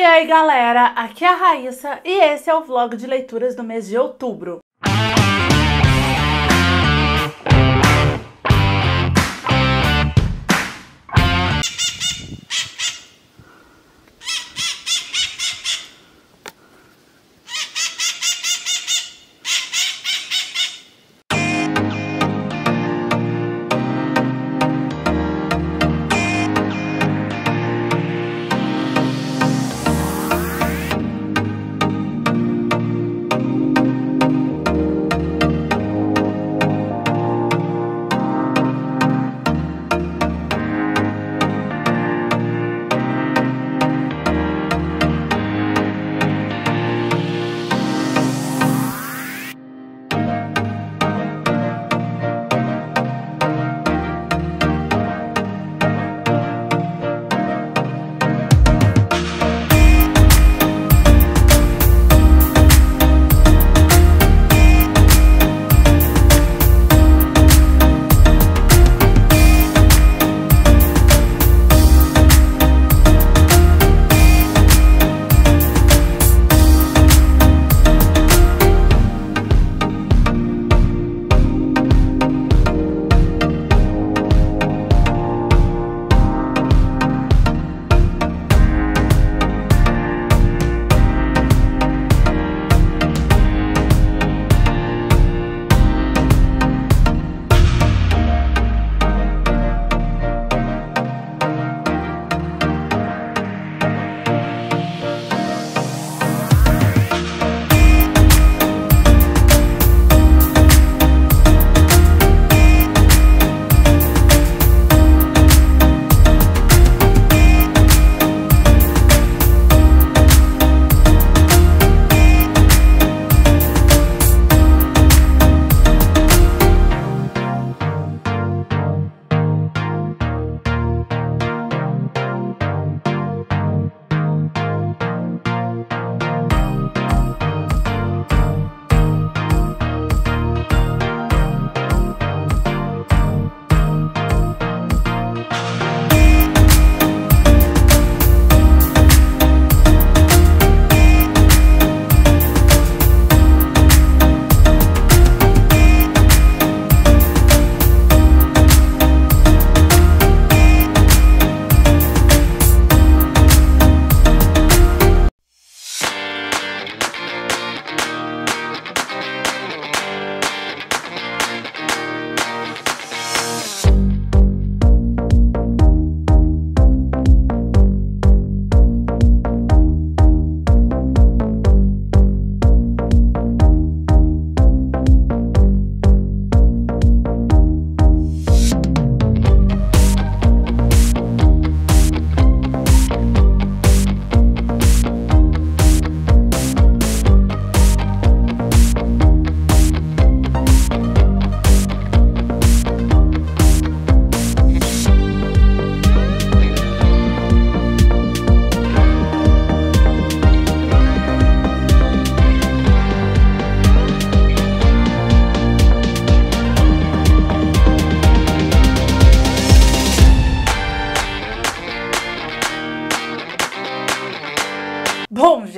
Oi, aí galera! Aqui é a Raíssa e esse é o vlog de leituras do mês de outubro.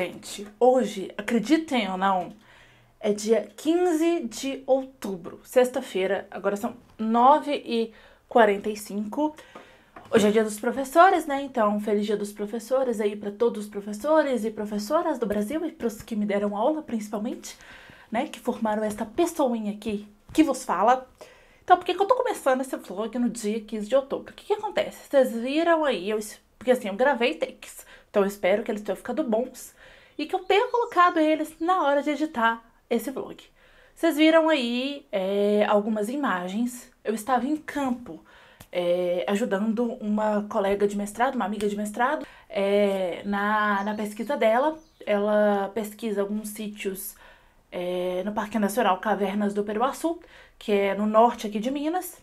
gente, hoje, acreditem ou não, é dia 15 de outubro, sexta-feira, agora são 9h45. Hoje é dia dos professores, né? Então, feliz dia dos professores aí para todos os professores e professoras do Brasil e para os que me deram aula, principalmente, né? Que formaram essa pessoinha aqui que vos fala. Então, por que, que eu tô começando esse vlog no dia 15 de outubro? O que, que acontece? Vocês viram aí, eu, porque assim, eu gravei takes, então eu espero que eles tenham ficado bons e que eu tenha colocado eles na hora de editar esse vlog. Vocês viram aí é, algumas imagens. Eu estava em campo é, ajudando uma colega de mestrado, uma amiga de mestrado, é, na, na pesquisa dela. Ela pesquisa alguns sítios é, no Parque Nacional Cavernas do Peruaçu, que é no norte aqui de Minas.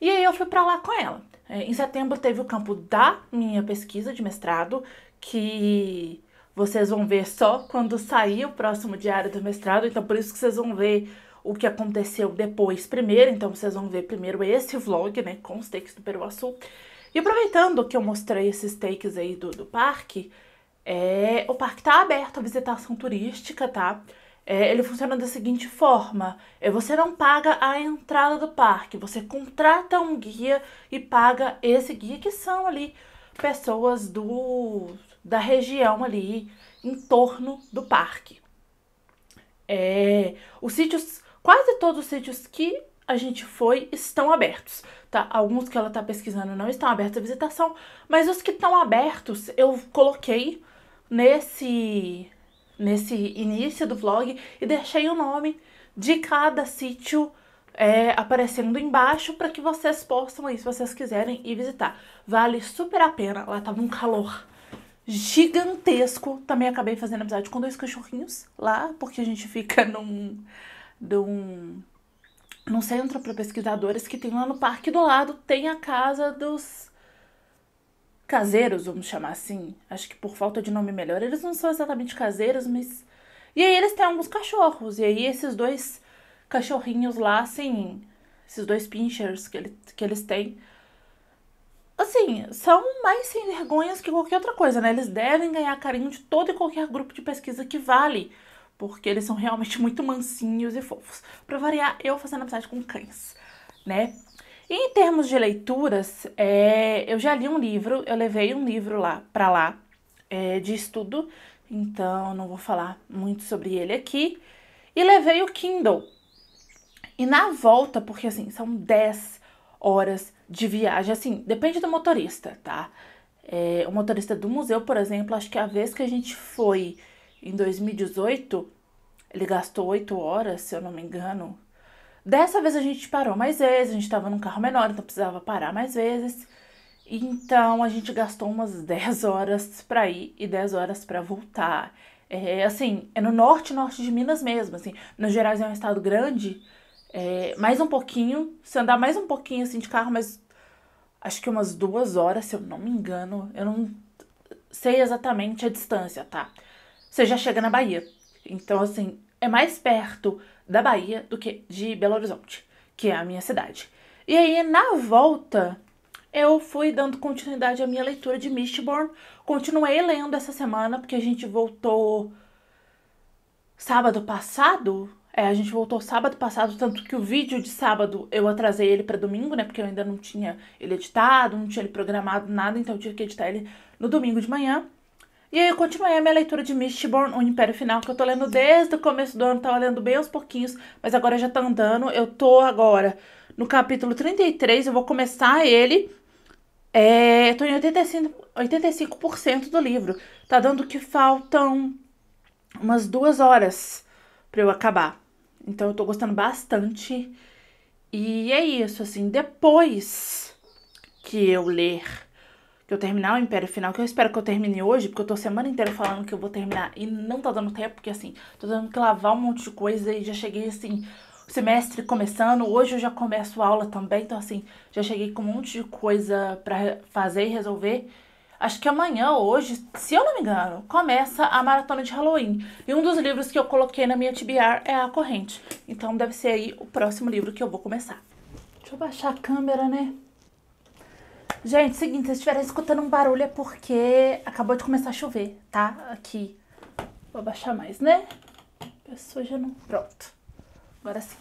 E aí eu fui para lá com ela. É, em setembro teve o campo da minha pesquisa de mestrado, que vocês vão ver só quando sair o próximo diário do mestrado, então por isso que vocês vão ver o que aconteceu depois primeiro, então vocês vão ver primeiro esse vlog, né, com os takes do Peruaçu. E aproveitando que eu mostrei esses takes aí do, do parque, é, o parque tá aberto à visitação turística, tá? É, ele funciona da seguinte forma: é, você não paga a entrada do parque, você contrata um guia e paga esse guia, que são ali pessoas do da região ali em torno do parque. É, os sítios, quase todos os sítios que a gente foi estão abertos, tá? Alguns que ela tá pesquisando não estão abertos à visitação, mas os que estão abertos eu coloquei nesse nesse início do vlog e deixei o nome de cada sítio é, aparecendo embaixo para que vocês possam aí, se vocês quiserem, ir visitar. Vale super a pena. Lá tava um calor gigantesco. Também acabei fazendo amizade com dois cachorrinhos lá, porque a gente fica num. num num centro para pesquisadores que tem lá no parque do lado, tem a casa dos caseiros, vamos chamar assim. Acho que por falta de nome melhor, eles não são exatamente caseiros, mas e aí eles têm alguns cachorros. E aí esses dois cachorrinhos lá, assim, esses dois pinchers que, ele, que eles têm, assim, são mais sem vergonhas que qualquer outra coisa, né? Eles devem ganhar carinho de todo e qualquer grupo de pesquisa que vale, porque eles são realmente muito mansinhos e fofos. Para variar, eu fazendo amizade com cães, né? em termos de leituras, é, eu já li um livro, eu levei um livro lá para lá é, de estudo, então não vou falar muito sobre ele aqui. E levei o Kindle. E na volta, porque assim, são 10 horas de viagem. Assim, depende do motorista, tá? É, o motorista do museu, por exemplo, acho que a vez que a gente foi em 2018, ele gastou 8 horas, se eu não me engano. Dessa vez a gente parou mais vezes, a gente estava num carro menor, então precisava parar mais vezes. Então a gente gastou umas 10 horas para ir e 10 horas para voltar. É, assim, é no norte, norte de Minas mesmo, assim. Minas Gerais é um estado grande, é, mais um pouquinho, se andar mais um pouquinho assim de carro, mas acho que umas duas horas, se eu não me engano, eu não sei exatamente a distância, tá? Você já chega na Bahia. Então, assim, é mais perto da Bahia do que de Belo Horizonte, que é a minha cidade. E aí, na volta, eu fui dando continuidade à minha leitura de Mistborn. Continuei lendo essa semana, porque a gente voltou sábado passado, é, a gente voltou sábado passado, tanto que o vídeo de sábado eu atrasei ele para domingo, né? Porque eu ainda não tinha ele editado, não tinha ele programado, nada, então eu tive que editar ele no domingo de manhã. E aí eu continuei a minha leitura de Mistborn, O Império Final, que eu tô lendo desde o começo do ano, tava lendo bem aos pouquinhos, mas agora já tá andando. Eu tô agora no capítulo 33, eu vou começar ele. É, tô em 85%, 85 do livro. Tá dando que faltam umas duas horas para eu acabar. Então eu tô gostando bastante. E é isso, assim, depois que eu ler, que eu terminar o Império Final, que eu espero que eu termine hoje, porque eu tô semana inteira falando que eu vou terminar e não tá dando tempo, porque assim, tô tendo que lavar um monte de coisa e já cheguei assim, o semestre começando, hoje eu já começo aula também, então assim, já cheguei com um monte de coisa para fazer e resolver acho que amanhã, hoje, se eu não me engano, começa a maratona de Halloween. E um dos livros que eu coloquei na minha TBR é A Corrente. Então deve ser aí o próximo livro que eu vou começar. Deixa eu baixar a câmera, né? Gente, seguinte, se estiverem escutando um barulho é porque acabou de começar a chover, tá? Aqui. Vou baixar mais, né? A pessoa já não... Pronto. Agora sim.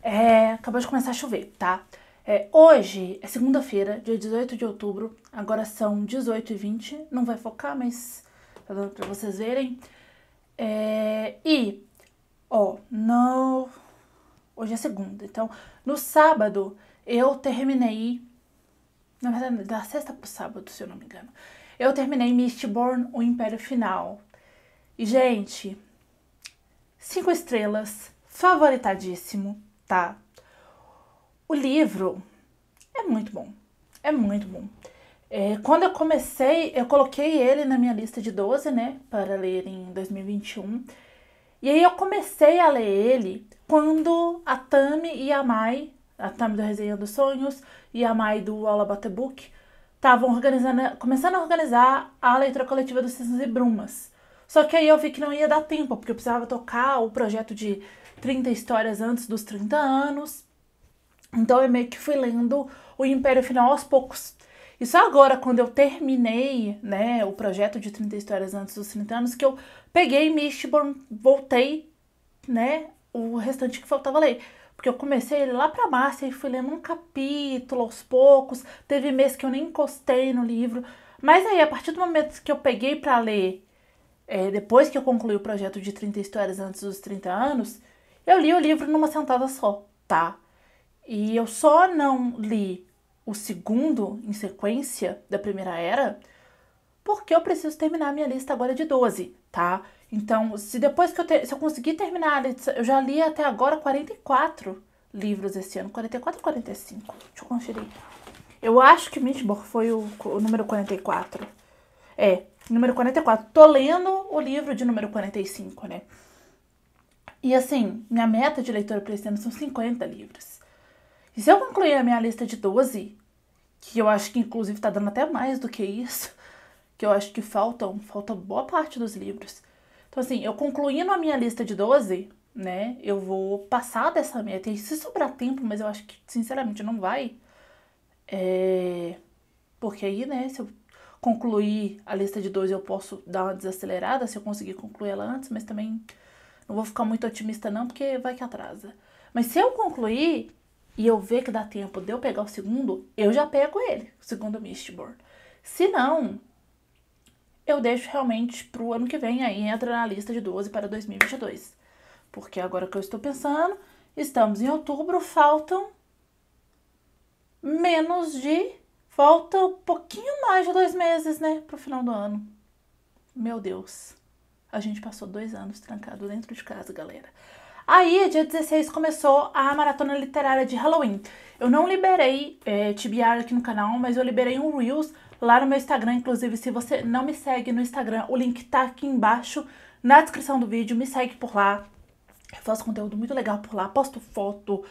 É, acabou de começar a chover, tá? Tá? É, hoje é segunda-feira, dia 18 de outubro, agora são 18h20, não vai focar, mas tá dando pra vocês verem. É, e, ó, não. Hoje é segunda, então no sábado eu terminei. Na verdade, da sexta pro sábado, se eu não me engano. Eu terminei Mistborn, o Império Final. E, gente, cinco estrelas, favoritadíssimo, tá? O livro é muito bom. É muito bom. É, quando eu comecei, eu coloquei ele na minha lista de 12, né? Para ler em 2021. E aí eu comecei a ler ele quando a Tami e a Mai, a Tami do Resenha dos Sonhos e a Mai do Aula Book, estavam começando a organizar a leitura coletiva dos Cisnes e Brumas. Só que aí eu vi que não ia dar tempo, porque eu precisava tocar o projeto de 30 histórias antes dos 30 anos. Então eu meio que fui lendo o Império Final aos poucos. E só agora, quando eu terminei né, o projeto de 30 Histórias Antes dos 30 Anos, que eu peguei Mistborn, voltei, né, o restante que faltava ler. Porque eu comecei lá pra Márcia e fui lendo um capítulo aos poucos. Teve mês que eu nem encostei no livro. Mas aí, a partir do momento que eu peguei para ler, é, depois que eu concluí o projeto de 30 Histórias Antes dos 30 Anos, eu li o livro numa sentada só, tá? E eu só não li o segundo em sequência da primeira era porque eu preciso terminar a minha lista agora de 12, tá? Então, se depois que eu, te, se eu conseguir terminar, eu já li até agora 44 livros esse ano, 44 ou 45? Deixa eu conferir. Eu acho que Mitchell foi o, o número 44. É, número 44. Tô lendo o livro de número 45, né? E assim, minha meta de leitura para esse ano são 50 livros. E se eu concluir a minha lista de 12, que eu acho que inclusive tá dando até mais do que isso, que eu acho que faltam, falta boa parte dos livros. Então, assim, eu concluindo a minha lista de 12, né, eu vou passar dessa meta. E se sobrar tempo, mas eu acho que, sinceramente, não vai. É... Porque aí, né, se eu concluir a lista de 12, eu posso dar uma desacelerada, se eu conseguir concluir ela antes, mas também não vou ficar muito otimista, não, porque vai que atrasa. Mas se eu concluir, e eu ver que dá tempo de eu pegar o segundo, eu já pego ele, o segundo Mistborn. Se não, eu deixo realmente pro ano que vem, aí entra na lista de 12 para 2022. Porque agora que eu estou pensando, estamos em outubro, faltam menos de. Falta um pouquinho mais de dois meses, né? Pro final do ano. Meu Deus. A gente passou dois anos trancado dentro de casa, galera. Aí, dia 16, começou a maratona literária de Halloween. Eu não liberei é, TBR aqui no canal, mas eu liberei um Reels lá no meu Instagram. Inclusive, se você não me segue no Instagram, o link tá aqui embaixo na descrição do vídeo. Me segue por lá. Eu faço conteúdo muito legal por lá. Posto foto,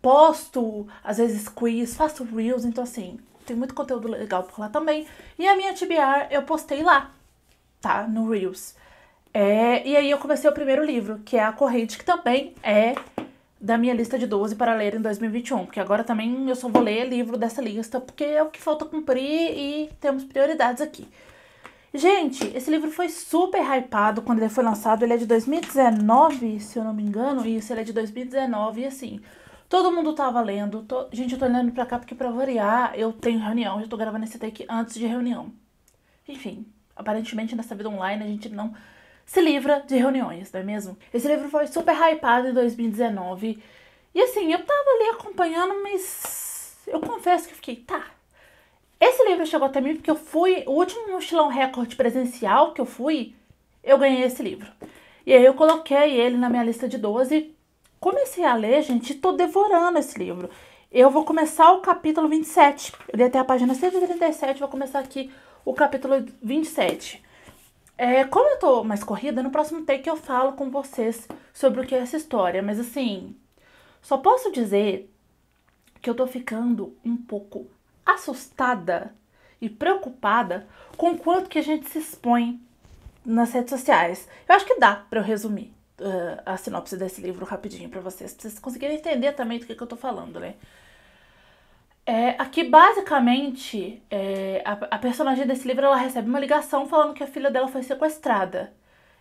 posto, às vezes, quiz, faço Reels. Então, assim, tem muito conteúdo legal por lá também. E a minha TBR eu postei lá, tá? No Reels. É, e aí eu comecei o primeiro livro, que é A Corrente, que também é da minha lista de 12 para ler em 2021, porque agora também eu só vou ler livro dessa lista, porque é o que falta cumprir e temos prioridades aqui. Gente, esse livro foi super hypado quando ele foi lançado, ele é de 2019, se eu não me engano, isso, ele é de 2019 e assim, todo mundo tava lendo, tô... gente, eu tô olhando pra cá porque pra variar, eu tenho reunião, eu tô gravando esse take antes de reunião. Enfim, aparentemente nessa vida online a gente não se livra de reuniões, não é mesmo? Esse livro foi super hypado em 2019. E assim, eu tava ali acompanhando, mas eu confesso que fiquei, tá. Esse livro chegou até mim porque eu fui, o último mochilão recorde presencial que eu fui, eu ganhei esse livro. E aí eu coloquei ele na minha lista de 12. Comecei a ler, gente, e tô devorando esse livro. Eu vou começar o capítulo 27. Eu dei até a página 137, vou começar aqui o capítulo 27. É, como eu tô mais corrida, no próximo take eu falo com vocês sobre o que é essa história. Mas assim, só posso dizer que eu tô ficando um pouco assustada e preocupada com o quanto que a gente se expõe nas redes sociais. Eu acho que dá para eu resumir uh, a sinopse desse livro rapidinho para vocês, pra vocês conseguirem entender também do que, que eu tô falando, né? É, aqui, basicamente, é, a, a, personagem desse livro ela recebe uma ligação falando que a filha dela foi sequestrada.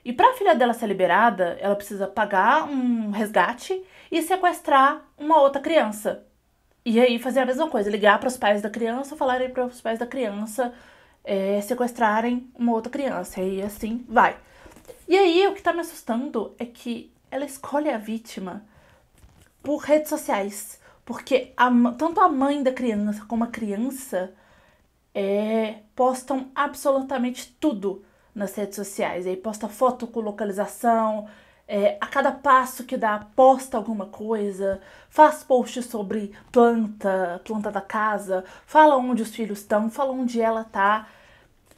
E para a filha dela ser liberada, ela precisa pagar um resgate e sequestrar uma outra criança. E aí fazer a mesma coisa, ligar para os pais da criança, falarem para os pais da criança é, sequestrarem uma outra criança. E assim vai. E aí o que tá me assustando é que ela escolhe a vítima por redes sociais porque a, tanto a mãe da criança como a criança é, postam absolutamente tudo nas redes sociais. Aí posta foto com localização, é, a cada passo que dá, posta alguma coisa, faz post sobre planta, planta da casa, fala onde os filhos estão, fala onde ela tá.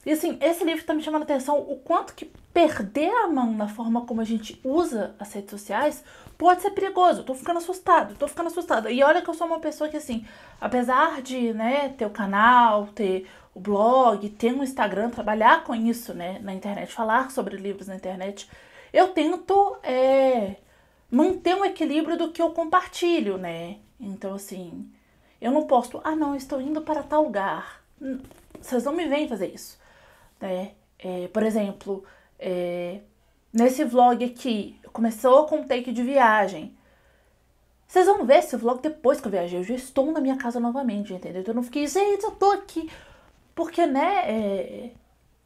E assim, esse livro tá me chamando a atenção o quanto que perder a mão na forma como a gente usa as redes sociais pode ser perigoso. Tô ficando assustado, tô ficando assustada. E olha que eu sou uma pessoa que, assim, apesar de, né, ter o canal, ter o blog, ter um Instagram, trabalhar com isso, né, na internet, falar sobre livros na internet, eu tento é, manter um equilíbrio do que eu compartilho, né? Então, assim, eu não posto, ah, não, estou indo para tal lugar. Vocês não me vêm fazer isso, né? É, por exemplo, é, nesse vlog aqui, começou com um take de viagem. Vocês vão ver esse vlog depois que eu viajei. Eu já estou na minha casa novamente, entendeu? Então eu não fiquei, gente, eu tô aqui. Porque, né, é,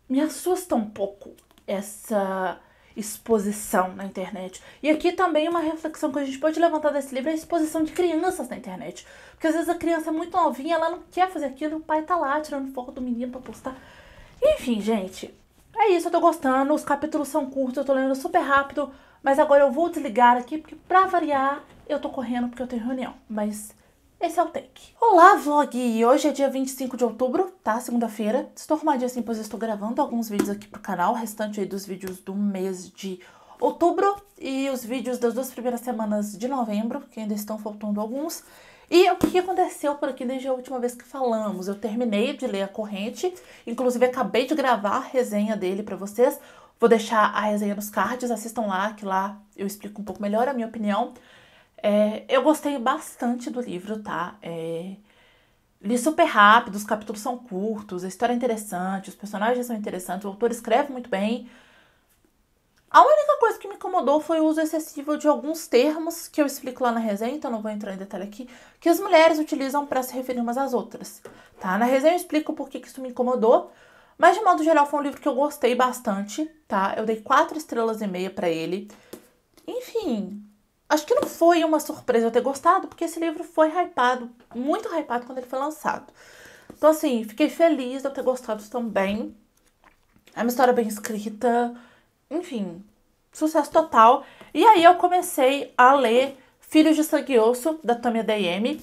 me assusta um pouco essa exposição na internet. E aqui também uma reflexão que a gente pode levantar desse livro é a exposição de crianças na internet. Porque às vezes a criança é muito novinha, ela não quer fazer aquilo, o pai tá lá tirando foto do menino pra postar. Enfim, gente, é isso, eu tô gostando. Os capítulos são curtos, eu tô lendo super rápido. Mas agora eu vou desligar aqui, porque pra variar, eu tô correndo porque eu tenho reunião. Mas esse é o take. Olá, vlog! Hoje é dia 25 de outubro, tá? Segunda-feira. Estou arrumadinha assim, pois estou gravando alguns vídeos aqui pro canal. O restante aí dos vídeos do mês de outubro. E os vídeos das duas primeiras semanas de novembro, que ainda estão faltando alguns. E o que aconteceu por aqui desde a última vez que falamos? Eu terminei de ler A Corrente, inclusive acabei de gravar a resenha dele para vocês. Vou deixar a resenha nos cards, assistam lá, que lá eu explico um pouco melhor a minha opinião. É, eu gostei bastante do livro, tá? É, li super rápido, os capítulos são curtos, a história é interessante, os personagens são interessantes, o autor escreve muito bem, a única coisa que me incomodou foi o uso excessivo de alguns termos, que eu explico lá na resenha, então não vou entrar em detalhe aqui, que as mulheres utilizam para se referir umas às outras. Tá? Na resenha eu explico por que, que isso me incomodou, mas de modo geral foi um livro que eu gostei bastante, tá? Eu dei quatro estrelas e meia para ele. Enfim, acho que não foi uma surpresa eu ter gostado, porque esse livro foi hypado, muito hypado quando ele foi lançado. Então assim, fiquei feliz de eu ter gostado também. É uma história bem escrita, enfim, sucesso total. E aí eu comecei a ler Filhos de Sangue e Osso, da Tommy DM.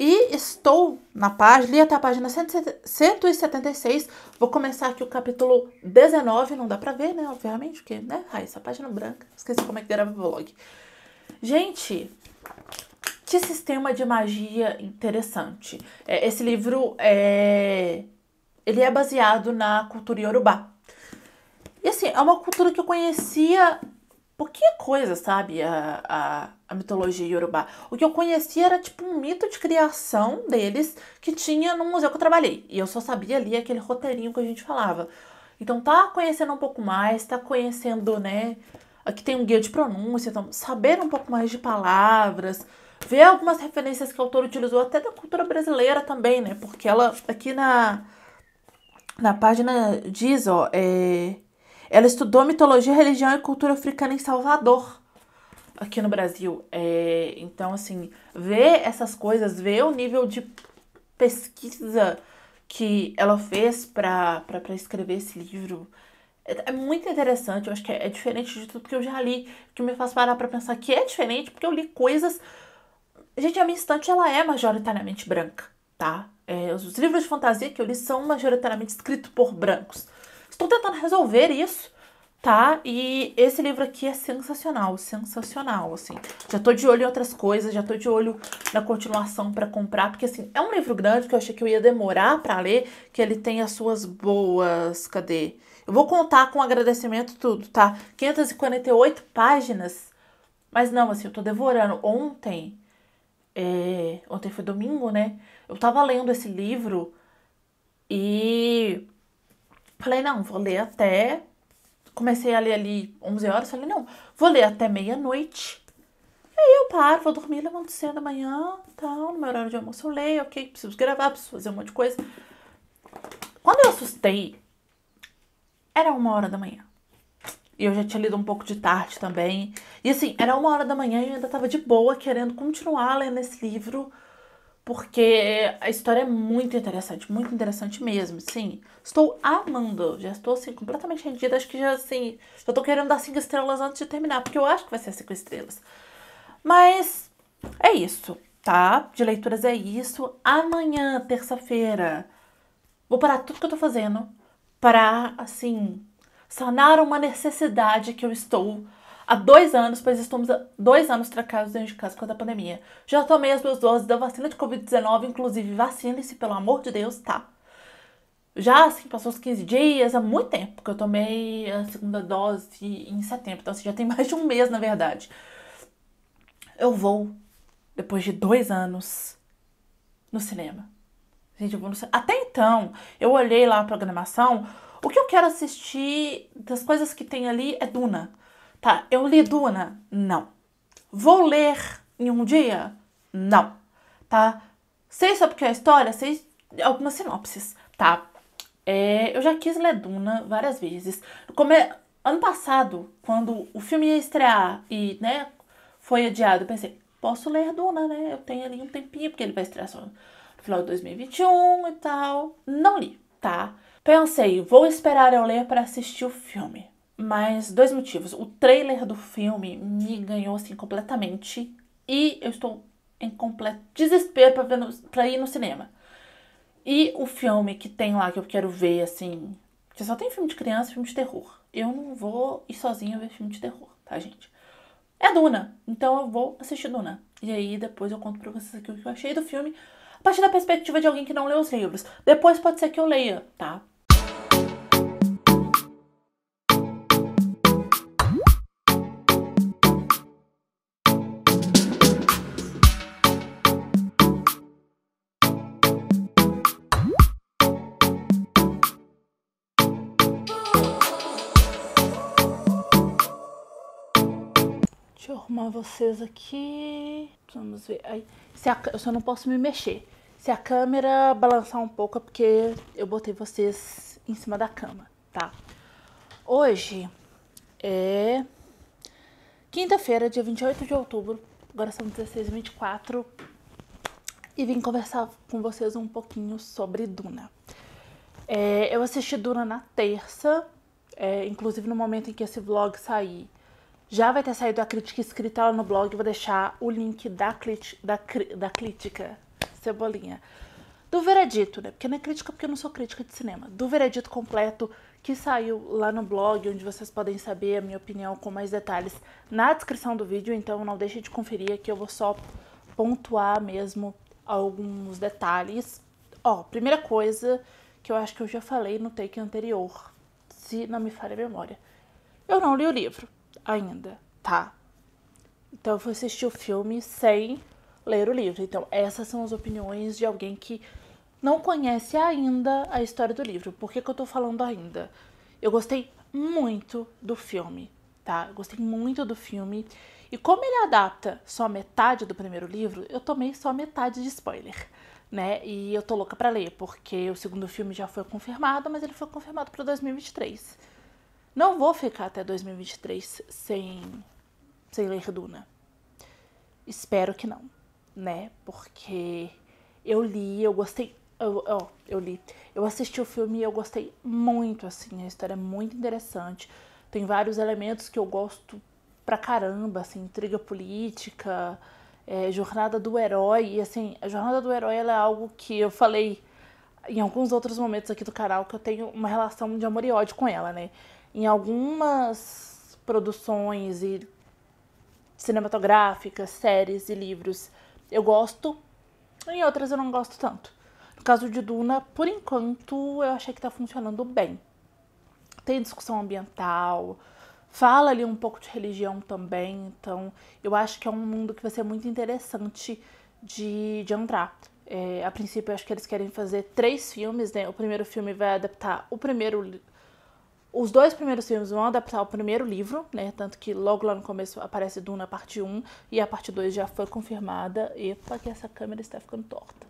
E estou na página, li até a página 176. Vou começar aqui o capítulo 19, não dá pra ver, né? Obviamente, porque, né? Ai, essa página branca. Esqueci como é que grava o vlog. Gente, que sistema de magia interessante. É, esse livro é. Ele é baseado na cultura iorubá. E assim, é uma cultura que eu conhecia pouquinha coisa, sabe? A, a, a mitologia iorubá. O que eu conhecia era tipo um mito de criação deles que tinha no museu que eu trabalhei. E eu só sabia ali aquele roteirinho que a gente falava. Então tá conhecendo um pouco mais, tá conhecendo, né? Aqui tem um guia de pronúncia, então saber um pouco mais de palavras, ver algumas referências que o autor utilizou até da cultura brasileira também, né? Porque ela aqui na na página diz, ó, é ela estudou mitologia, religião e cultura africana em Salvador, aqui no Brasil. É, então, assim, ver essas coisas, ver o nível de pesquisa que ela fez para escrever esse livro é, é, muito interessante. Eu acho que é, é diferente de tudo que eu já li, que me faz parar para pensar que é diferente, porque eu li coisas. Gente, a minha estante ela é majoritariamente branca, tá? É, os livros de fantasia que eu li são majoritariamente escritos por brancos. Estou tentando resolver isso, tá? E esse livro aqui é sensacional, sensacional, assim. Já tô de olho em outras coisas, já tô de olho na continuação para comprar, porque assim, é um livro grande que eu achei que eu ia demorar para ler, que ele tem as suas boas, cadê? Eu vou contar com agradecimento tudo, tá? 548 páginas. Mas não, assim, eu tô devorando. Ontem, é... ontem foi domingo, né? Eu tava lendo esse livro e Falei, não, vou ler até. Comecei a ler ali 11 horas. Falei, não, vou ler até meia-noite. Aí eu paro, vou dormir, levanto cedo da manhã, tal. No meu horário de almoço eu leio, ok, preciso gravar, preciso fazer um monte de coisa. Quando eu assustei, era uma hora da manhã. E eu já tinha lido um pouco de tarde também. E assim, era uma hora da manhã e eu ainda tava de boa, querendo continuar lendo esse livro porque a história é muito interessante, muito interessante mesmo, sim. Estou amando, já estou assim completamente rendida, acho que já assim, já tô querendo dar cinco estrelas antes de terminar, porque eu acho que vai ser cinco estrelas. Mas é isso, tá? De leituras é isso. Amanhã, terça-feira, vou parar tudo que eu tô fazendo para assim sanar uma necessidade que eu estou há dois anos, pois estamos dois anos trancados dentro de casa por causa da pandemia. Já tomei as minhas doses da vacina de Covid-19, inclusive vacine-se, pelo amor de Deus, tá? Já, assim, passou os 15 dias, há muito tempo, porque eu tomei a segunda dose em setembro, então assim, já tem mais de um mês, na verdade. Eu vou, depois de dois anos, no cinema. Gente, eu vou no cinema. Até então, eu olhei lá a programação, o que eu quero assistir das coisas que tem ali é Duna. Tá, eu li Duna? Não. Vou ler em um dia? Não. Tá? Sei só porque é a história, sei algumas sinopses, tá? É, eu já quis ler Duna várias vezes. como é, Ano passado, quando o filme ia estrear e, né, foi adiado, pensei, posso ler Duna, né? Eu tenho ali um tempinho, porque ele vai estrear só no final de 2021 e tal. Não li, tá? Pensei, vou esperar eu ler para assistir o filme. Mas dois motivos. O trailer do filme me ganhou assim completamente e eu estou em completo desespero para ver no, pra ir no cinema. E o filme que tem lá que eu quero ver assim, que só tem filme de criança, filme de terror. Eu não vou ir sozinha ver filme de terror, tá, gente? É Duna. Então eu vou assistir Duna. E aí depois eu conto para vocês aqui o que eu achei do filme a partir da perspectiva de alguém que não lê os livros. Depois pode ser que eu leia, tá? Deixa eu arrumar vocês aqui. Vamos ver. Aí, se a, eu só não posso me mexer. Se a câmera balançar um pouco é porque eu botei vocês em cima da cama, tá? Hoje é quinta-feira, dia 28 de outubro. Agora são 16 24 e vim conversar com vocês um pouquinho sobre Duna. É, eu assisti Duna na terça, é, inclusive no momento em que esse vlog sair. Já vai ter saído a crítica escrita lá no blog, vou deixar o link da, clit, da, da crítica, cebolinha. Do veredito, né? Porque não é crítica porque eu não sou crítica de cinema. Do veredito completo que saiu lá no blog, onde vocês podem saber a minha opinião com mais detalhes na descrição do vídeo, então não deixe de conferir Aqui eu vou só pontuar mesmo alguns detalhes. Ó, primeira coisa que eu acho que eu já falei no take anterior, se não me falha a memória. Eu não li o livro ainda, tá? Então eu fui assistir o filme sem ler o livro. Então, essas são as opiniões de alguém que não conhece ainda a história do livro. Por que, que eu tô falando ainda? Eu gostei muito do filme, tá? Eu gostei muito do filme. E como ele adapta só metade do primeiro livro, eu tomei só metade de spoiler, né? E eu tô louca para ler, porque o segundo filme já foi confirmado, mas ele foi confirmado para 2023. Não vou ficar até 2023 sem, sem ler Duna. Espero que não, né? Porque eu li, eu gostei. Eu, eu, eu li. Eu assisti o filme e eu gostei muito, assim. A história é muito interessante. Tem vários elementos que eu gosto pra caramba, assim, intriga política, é, jornada do herói. E assim, a jornada do herói é algo que eu falei em alguns outros momentos aqui do canal que eu tenho uma relação de amor e ódio com ela, né? em algumas produções e cinematográficas, séries e livros eu gosto, em outras eu não gosto tanto. No caso de Duna, por enquanto eu achei que tá funcionando bem. Tem discussão ambiental, fala ali um pouco de religião também, então eu acho que é um mundo que vai ser muito interessante de, de entrar. É, a princípio, eu acho que eles querem fazer três filmes, né? O primeiro filme vai adaptar o primeiro os dois primeiros filmes vão adaptar o primeiro livro, né? Tanto que logo lá no começo aparece Duna parte 1 e a parte 2 já foi confirmada. Epa, que essa câmera está ficando torta.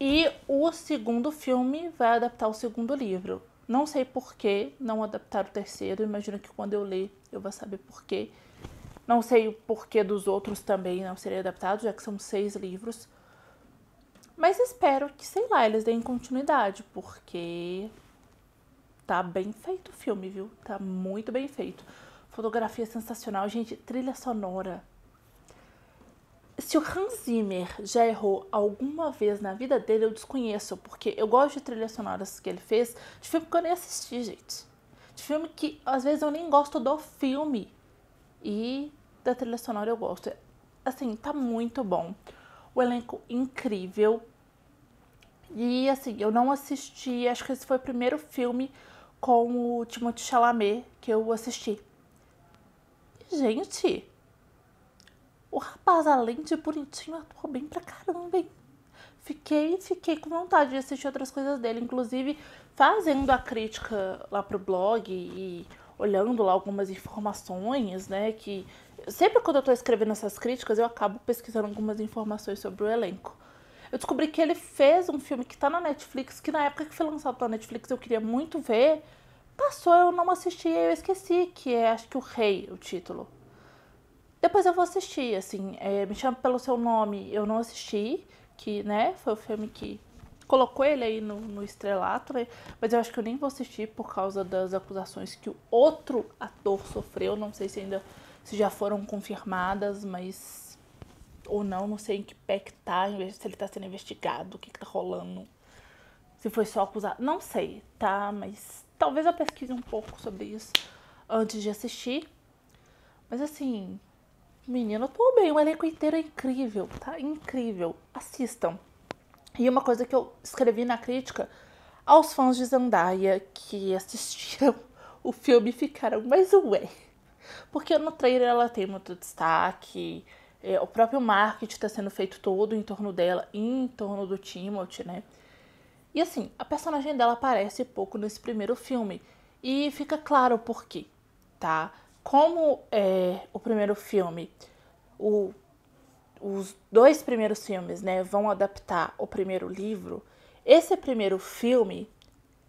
E o segundo filme vai adaptar o segundo livro. Não sei por que não adaptar o terceiro, imagino que quando eu ler eu vou saber por quê. Não sei o porquê dos outros também não serem adaptados, já que são seis livros. Mas espero que, sei lá, eles deem continuidade, porque Tá bem feito o filme, viu? Tá muito bem feito. Fotografia sensacional, gente. Trilha sonora. Se o Hans Zimmer já errou alguma vez na vida dele, eu desconheço, porque eu gosto de trilhas sonoras que ele fez, de filme que eu nem assisti, gente. De filme que às vezes eu nem gosto do filme. E da trilha sonora eu gosto. Assim, tá muito bom. O elenco incrível. E assim, eu não assisti, acho que esse foi o primeiro filme com o Timothée Chalamet que eu assisti. Gente, o rapaz, além de bonitinho, atuou bem pra caramba, hein? Fiquei, fiquei com vontade de assistir outras coisas dele, inclusive fazendo a crítica lá pro blog e olhando lá algumas informações, né, que sempre quando eu tô escrevendo essas críticas, eu acabo pesquisando algumas informações sobre o elenco. Eu descobri que ele fez um filme que está na Netflix, que na época que foi lançado na Netflix eu queria muito ver. Passou, eu não assisti, eu esqueci, que é acho que o Rei, o título. Depois eu vou assistir, assim, é, me chama pelo seu nome, eu não assisti, que, né, foi o filme que colocou ele aí no, no estrelato, né? Mas eu acho que eu nem vou assistir por causa das acusações que o outro ator sofreu. Não sei se ainda se já foram confirmadas, mas ou não, não sei em que pé que tá, se ele tá sendo investigado, o que que tá rolando. Se foi só acusado, não sei, tá? Mas talvez eu pesquise um pouco sobre isso antes de assistir. Mas assim, menino, tudo bem, o elenco inteiro é incrível, tá? Incrível. Assistam. E uma coisa que eu escrevi na crítica aos fãs de Zandaia que assistiram o filme ficaram, mas ué. Porque no trailer ela tem muito destaque, é, o próprio marketing está sendo feito todo em torno dela, em torno do Timothy, né? E assim, a personagem dela aparece pouco nesse primeiro filme. E fica claro por quê, tá? Como é, o primeiro filme, o, os dois primeiros filmes, né, vão adaptar o primeiro livro, esse primeiro filme,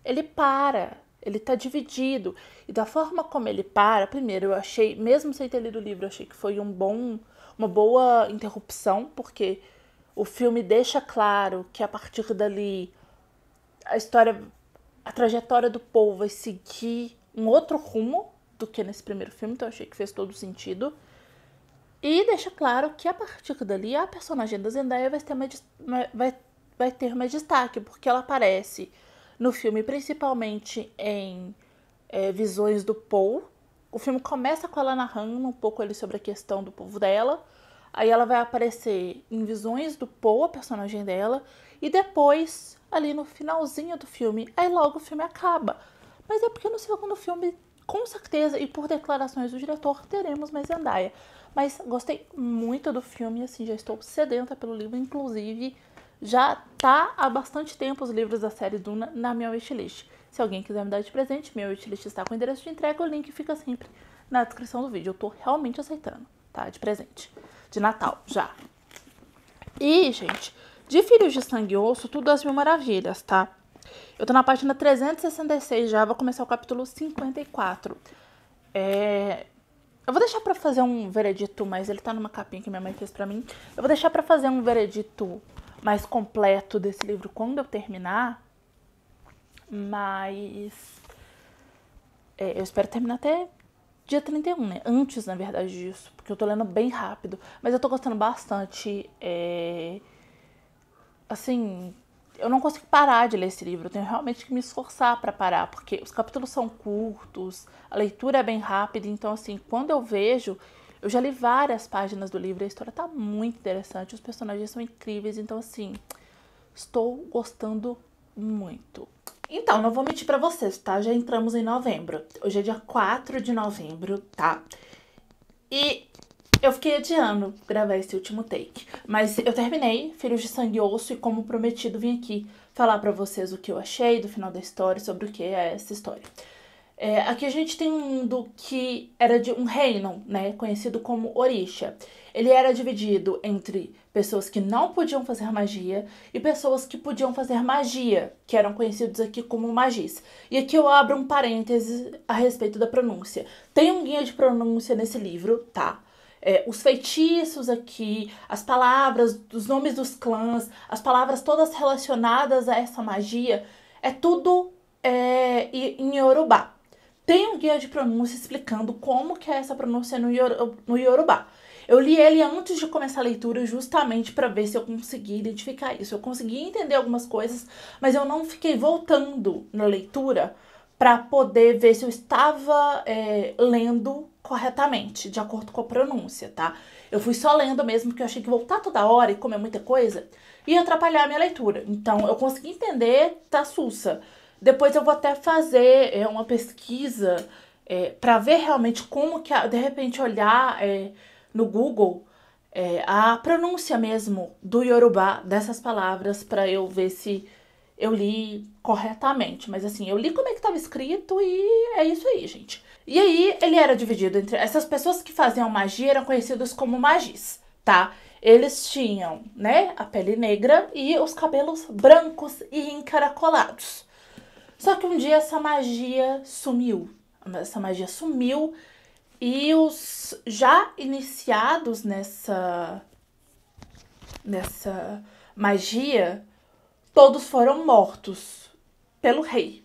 ele para, ele tá dividido. E da forma como ele para, primeiro eu achei, mesmo sem ter lido o livro, eu achei que foi um bom uma boa interrupção, porque o filme deixa claro que a partir dali a história, a trajetória do Paul vai seguir um outro rumo do que nesse primeiro filme, então eu achei que fez todo sentido. E deixa claro que a partir dali a personagem da Zendaya vai ter mais, vai, vai ter mais destaque, porque ela aparece no filme principalmente em é, visões do Paul, o filme começa com ela narrando um pouco ali sobre a questão do povo dela. Aí ela vai aparecer em visões do Poe, a personagem dela, e depois, ali no finalzinho do filme, aí logo o filme acaba. Mas é porque no segundo filme, com certeza, e por declarações do diretor, teremos mais Zendaya. Mas gostei muito do filme, assim, já estou sedenta pelo livro, inclusive já tá há bastante tempo os livros da série Duna na minha wishlist. Se alguém quiser me dar de presente, meu utility está com o endereço de entrega, o link fica sempre na descrição do vídeo. Eu tô realmente aceitando, tá? De presente. De Natal, já. E, gente, de filhos de sangue e osso, tudo as mil maravilhas, tá? Eu tô na página 366 já, vou começar o capítulo 54. É... Eu vou deixar para fazer um veredito, mas ele tá numa capinha que minha mãe fez para mim. Eu vou deixar para fazer um veredito mais completo desse livro quando eu terminar, mas. É, eu espero terminar até dia 31, né? Antes, na verdade, disso. Porque eu tô lendo bem rápido. Mas eu tô gostando bastante. É... Assim. Eu não consigo parar de ler esse livro. Eu tenho realmente que me esforçar para parar. Porque os capítulos são curtos, a leitura é bem rápida. Então, assim, quando eu vejo. Eu já li várias páginas do livro, a história tá muito interessante, os personagens são incríveis, então assim, estou gostando muito. Então, não vou mentir para vocês, tá? Já entramos em novembro. Hoje é dia 4 de novembro, tá? E eu fiquei adiando gravar esse último take. Mas eu terminei, Filhos de Sangue e Osso, e como prometido, vim aqui falar para vocês o que eu achei do final da história, sobre o que é essa história. É, aqui a gente tem um mundo que era de um reino, né, conhecido como Orisha. Ele era dividido entre pessoas que não podiam fazer magia e pessoas que podiam fazer magia, que eram conhecidos aqui como magis. E aqui eu abro um parêntese a respeito da pronúncia. Tem um guia de pronúncia nesse livro, tá? É, os feitiços aqui, as palavras, os nomes dos clãs, as palavras todas relacionadas a essa magia, é tudo é, em Yorubá tem um guia de pronúncia explicando como que é essa pronúncia no, Yor no Yorubá. Eu li ele antes de começar a leitura justamente para ver se eu conseguia identificar isso. Eu consegui entender algumas coisas, mas eu não fiquei voltando na leitura para poder ver se eu estava é, lendo corretamente, de acordo com a pronúncia, tá? Eu fui só lendo mesmo, porque eu achei que voltar toda hora e comer muita coisa ia atrapalhar a minha leitura. Então, eu consegui entender, tá sussa. Depois eu vou até fazer é, uma pesquisa é, para ver realmente como que, a, de repente, olhar é, no Google é, a pronúncia mesmo do Yorubá dessas palavras para eu ver se eu li corretamente, mas assim, eu li como é que estava escrito e é isso aí, gente. E aí ele era dividido entre essas pessoas que faziam magia eram conhecidas como magis, tá? Eles tinham, né, a pele negra e os cabelos brancos e encaracolados. Só que um dia essa magia sumiu. Essa magia sumiu e os já iniciados nessa nessa magia, todos foram mortos pelo rei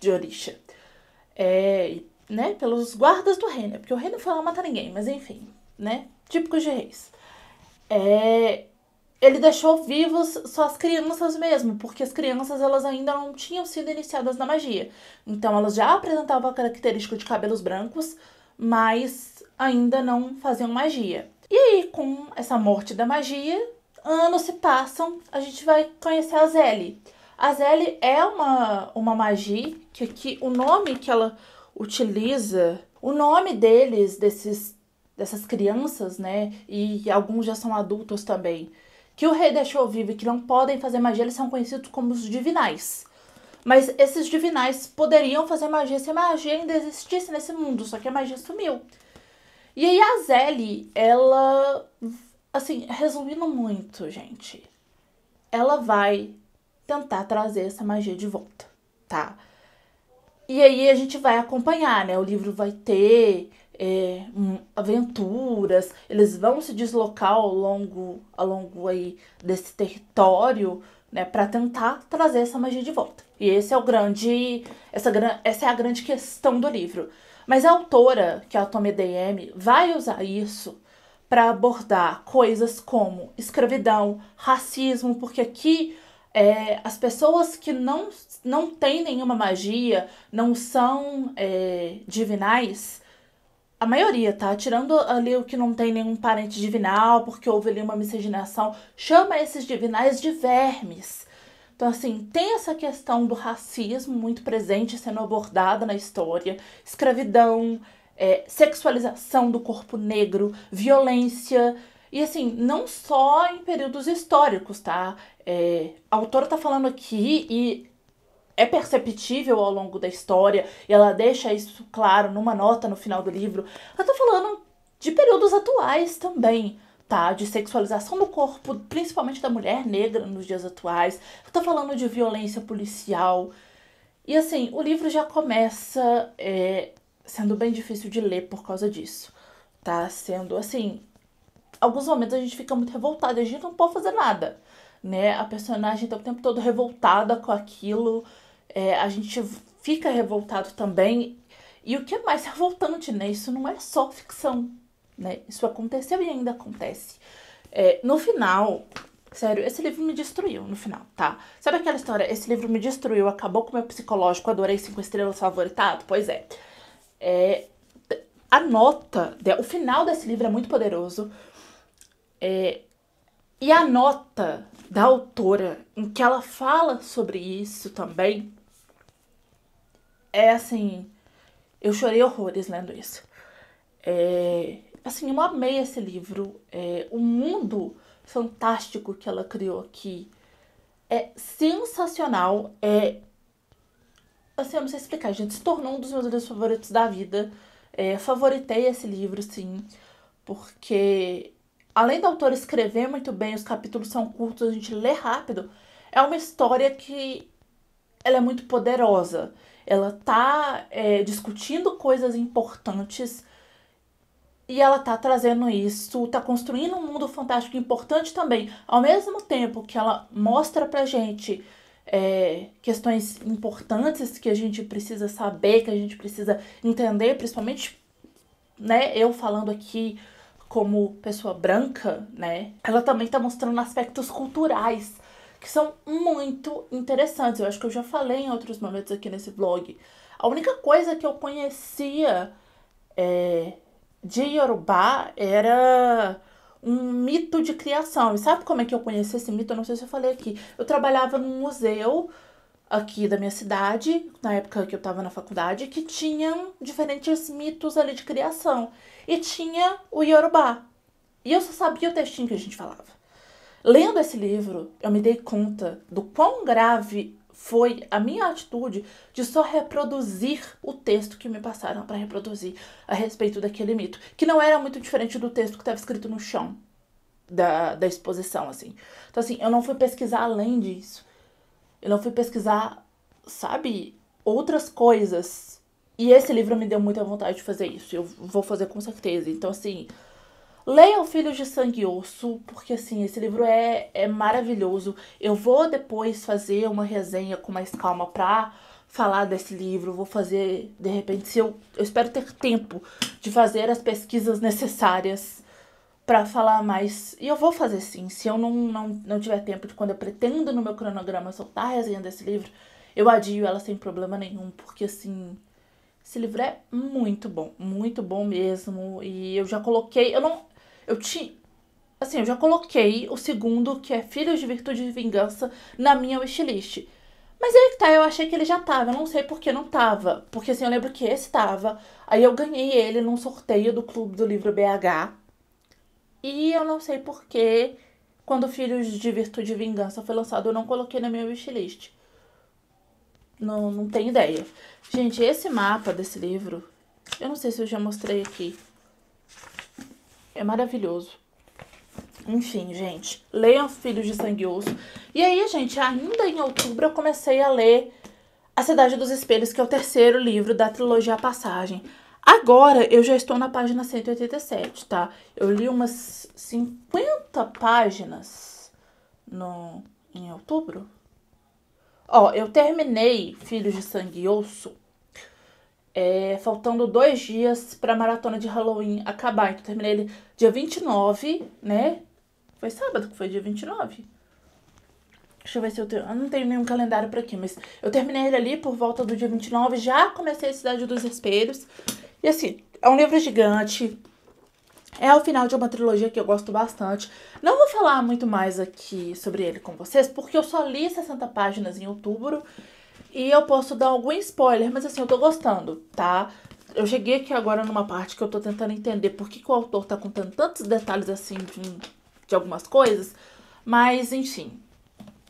de Orisha. É, né, pelos guardas do rei, né? Porque o rei não foi lá matar ninguém, mas enfim, né? Típicos de reis. É, ele deixou vivos só as crianças mesmo, porque as crianças elas ainda não tinham sido iniciadas na magia. Então elas já apresentavam a característica de cabelos brancos, mas ainda não faziam magia. E aí, com essa morte da magia, anos se passam, a gente vai conhecer a Zelle. A Zelle é uma, uma magia que, que o nome que ela utiliza, o nome deles, desses, dessas crianças, né? E alguns já são adultos também que o rei deixou vivo e que não podem fazer magia, eles são conhecidos como os divinais. Mas esses divinais poderiam fazer magia se a magia ainda existisse nesse mundo, só que a magia sumiu. E aí a Zeli, ela. Assim, resumindo muito, gente. Ela vai tentar trazer essa magia de volta, tá? E aí a gente vai acompanhar, né? O livro vai ter é, aventuras, eles vão se deslocar ao longo, ao longo aí desse território, né, para tentar trazer essa magia de volta. E esse é o grande, essa, essa é a grande questão do livro. Mas a autora, que é a Tommy DM, vai usar isso para abordar coisas como escravidão, racismo, porque aqui é, as pessoas que não, não têm nenhuma magia, não são é, divinais, a maioria, tá? Tirando ali o que não tem nenhum parente divinal, porque houve ali uma miscigenação, chama esses divinais de vermes. Então, assim, tem essa questão do racismo muito presente sendo abordada na história, escravidão, é, sexualização do corpo negro, violência. E, assim, não só em períodos históricos, tá? É, a autora tá falando aqui e é perceptível ao longo da história, e ela deixa isso claro numa nota no final do livro. Eu tô falando de períodos atuais também, tá? De sexualização do corpo, principalmente da mulher negra nos dias atuais. Eu tô falando de violência policial. E assim, o livro já começa é, sendo bem difícil de ler por causa disso. Tá sendo assim. Alguns momentos a gente fica muito revoltada, a gente não pode fazer nada né? A personagem tá o tempo todo revoltada com aquilo, é, a gente fica revoltado também. E o que é mais revoltante, né? Isso não é só ficção, né? Isso aconteceu e ainda acontece. É, no final, sério, esse livro me destruiu no final, tá? Sabe aquela história? Esse livro me destruiu, acabou com o meu psicológico, adorei cinco estrelas favoritado? Pois é. é a nota, o final desse livro é muito poderoso. É, e a nota da autora, em que ela fala sobre isso também, é assim. Eu chorei horrores lendo isso. É, assim, eu amei esse livro. É, o mundo fantástico que ela criou aqui é sensacional. É. Assim, eu não sei explicar, gente. Se tornou um dos meus livros favoritos da vida. É, favoritei esse livro, sim, porque além da autora escrever muito bem, os capítulos são curtos, a gente lê rápido. É uma história que ela é muito poderosa ela tá é, discutindo coisas importantes e ela tá trazendo isso, tá construindo um mundo fantástico importante também. Ao mesmo tempo que ela mostra pra gente é, questões importantes que a gente precisa saber, que a gente precisa entender, principalmente, né, eu falando aqui como pessoa branca, né, ela também tá mostrando aspectos culturais que são muito interessantes. Eu acho que eu já falei em outros momentos aqui nesse vlog. A única coisa que eu conhecia é, de Yorubá era um mito de criação. E sabe como é que eu conheci esse mito? Eu não sei se eu falei aqui. Eu trabalhava num museu aqui da minha cidade, na época que eu estava na faculdade, que tinham diferentes mitos ali de criação. E tinha o Yorubá. E eu só sabia o textinho que a gente falava. Lendo esse livro, eu me dei conta do quão grave foi a minha atitude de só reproduzir o texto que me passaram para reproduzir a respeito daquele mito, que não era muito diferente do texto que estava escrito no chão da, da exposição, assim. Então, assim, eu não fui pesquisar além disso. Eu não fui pesquisar, sabe, outras coisas. E esse livro me deu muita vontade de fazer isso. Eu vou fazer com certeza. Então, assim, Leia O Filho de Sangue e Osso, porque assim, esse livro é, é maravilhoso. Eu vou depois fazer uma resenha com mais calma pra falar desse livro. Vou fazer, de repente, se eu, eu espero ter tempo de fazer as pesquisas necessárias para falar mais. E eu vou fazer sim. Se eu não, não, não tiver tempo de quando eu pretendo no meu cronograma soltar a resenha desse livro, eu adio ela sem problema nenhum, porque assim. Esse livro é muito bom, muito bom mesmo. E eu já coloquei. Eu não, eu tinha. Assim, eu já coloquei o segundo, que é Filhos de Virtude e Vingança, na minha wishlist. Mas aí que tá, eu achei que ele já tava. Eu não sei por que não tava. Porque assim, eu lembro que esse tava. Aí eu ganhei ele num sorteio do Clube do Livro BH. E eu não sei por que, quando Filhos de Virtude e Vingança foi lançado, eu não coloquei na minha wishlist. Não, não tenho ideia. Gente, esse mapa desse livro, eu não sei se eu já mostrei aqui. É maravilhoso. Enfim, gente, leiam Filhos de Sangue e Osso. E aí, gente, ainda em outubro eu comecei a ler A Cidade dos Espelhos, que é o terceiro livro da trilogia Passagem. Agora eu já estou na página 187, tá? Eu li umas 50 páginas no em outubro. Ó, eu terminei Filhos de Sangue e Osso é, faltando dois dias pra maratona de Halloween acabar. Então, terminei ele dia 29, né? Foi sábado que foi dia 29. Deixa eu ver se eu tenho. Eu não tenho nenhum calendário por aqui, mas eu terminei ele ali por volta do dia 29. Já comecei a Cidade dos Espelhos. E assim, é um livro gigante. É o final de uma trilogia que eu gosto bastante. Não vou falar muito mais aqui sobre ele com vocês, porque eu só li 60 páginas em outubro e eu posso dar algum spoiler, mas assim, eu tô gostando, tá? Eu cheguei aqui agora numa parte que eu tô tentando entender por que, que o autor tá contando tantos detalhes assim de, de algumas coisas. Mas, enfim,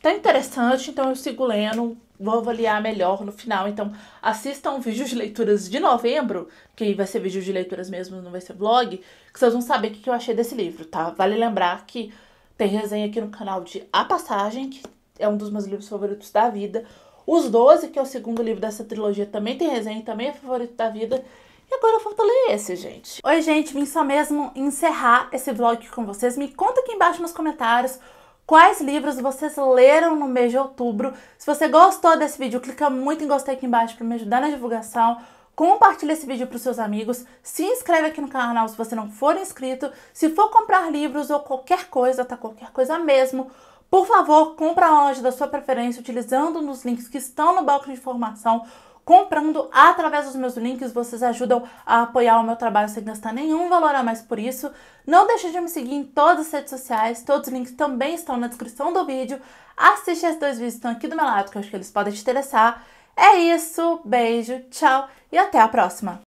tá interessante, então eu sigo lendo, vou avaliar melhor no final. Então, assistam o vídeo de leituras de novembro, que vai ser vídeo de leituras mesmo, não vai ser vlog, que vocês vão saber o que eu achei desse livro, tá? Vale lembrar que tem resenha aqui no canal de A Passagem, que é um dos meus livros favoritos da vida. Os Doze, que é o segundo livro dessa trilogia, também tem resenha, também é favorito da vida. E agora falta ler esse, gente. Oi, gente, vim só mesmo encerrar esse vlog com vocês. Me conta aqui embaixo nos comentários quais livros vocês leram no mês de outubro. Se você gostou desse vídeo, clica muito em gostei aqui embaixo para me ajudar na divulgação. Compartilha esse vídeo para os seus amigos, se inscreve aqui no canal se você não for inscrito. Se for comprar livros ou qualquer coisa, tá qualquer coisa mesmo, por favor, compra a loja da sua preferência utilizando nos links que estão no banco de informação. Comprando através dos meus links, vocês ajudam a apoiar o meu trabalho sem gastar nenhum valor a mais por isso. Não deixe de me seguir em todas as redes sociais, todos os links também estão na descrição do vídeo. Assiste esses dois vídeos que estão aqui do meu lado, que eu acho que eles podem te interessar. É isso, beijo, tchau e até a próxima!